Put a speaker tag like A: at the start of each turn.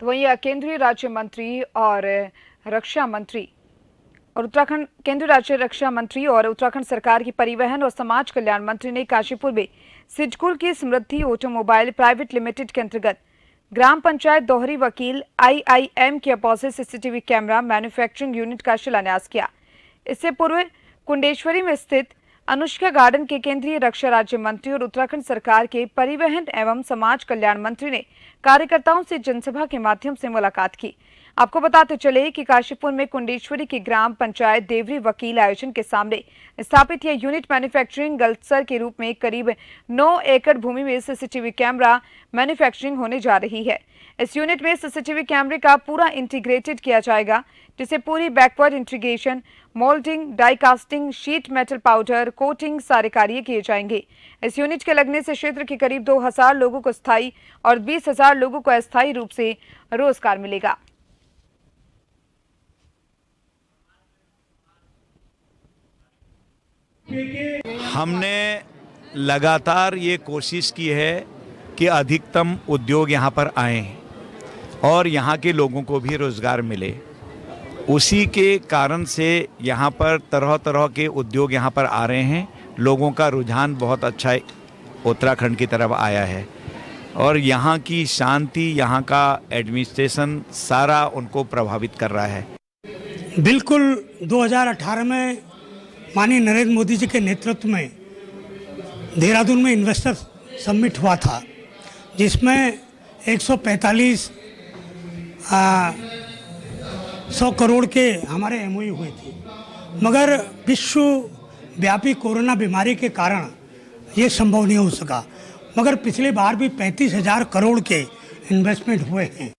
A: तो वहीं केंद्रीय राज्य मंत्री और रक्षा मंत्री और उत्तराखंड केंद्रीय राज्य रक्षा मंत्री और उत्तराखंड सरकार की परिवहन और समाज कल्याण मंत्री ने काशीपुर में सिजकुल की समृद्धि ऑटोमोबाइल प्राइवेट लिमिटेड के अंतर्गत ग्राम पंचायत दोहरी वकील आईआईएम के opposite CCTV camera manufacturing unit का शिलान्यास किया इससे पूर्व कुंडेश्वरी में स्थित अनुष्का गार्डन के केंद्रीय रक्षा राज्य मंत्री और उत्तराखंड सरकार के परिवहन एवं समाज कल्याण मंत्री ने कार्यकर्ताओं से जनसभा के माध्यम से मुलाकात की आपको बताते चले कि काशीपुर में कुंडेश्वरी की ग्राम पंचायत देवरी वकील आयोजन के सामने स्थापित यह यूनिट मैन्युफैक्चरिंग गल्सर के रूप में करीब 9 एकड़ भूमि में सीसीटीवी कैमरा मैन्युफैक्चरिंग होने जा रही है इस यूनिट में सीसीटीवी कैमरे का पूरा इंटीग्रेटेड किया जाएगा जिसे पूरी backward integration moulding die casting sheet metal powder coating सारे कार्य किए जाएंगे इस यूनिट के लगने से क्षेत्र के करीब 2000 लोगों को स्थायी और 20000 लोगों को अस्थायी रूप से रोजगार मिलेगा हमने
B: लगातार ये कोशिश की है कि अधिकतम उद्योग यहाँ पर आए और यहाँ के लोगों को भी रोज़गार मिले उसी के कारण से यहाँ पर तरह तरह के उद्योग यहाँ पर आ रहे हैं लोगों का रुझान बहुत अच्छा उत्तराखंड की तरफ आया है और यहाँ की शांति यहाँ का एडमिनिस्ट्रेशन सारा उनको प्रभावित कर रहा है
C: बिल्कुल 2018 में माननीय नरेंद्र मोदी जी के नेतृत्व में देहरादून में इन्वेस्टर समिट हुआ था जिसमें 145 सौ सौ करोड़ के हमारे एम e हुए थे मगर विश्वव्यापी कोरोना बीमारी के कारण ये संभव नहीं हो सका मगर पिछले बार भी पैंतीस हज़ार करोड़ के इन्वेस्टमेंट हुए हैं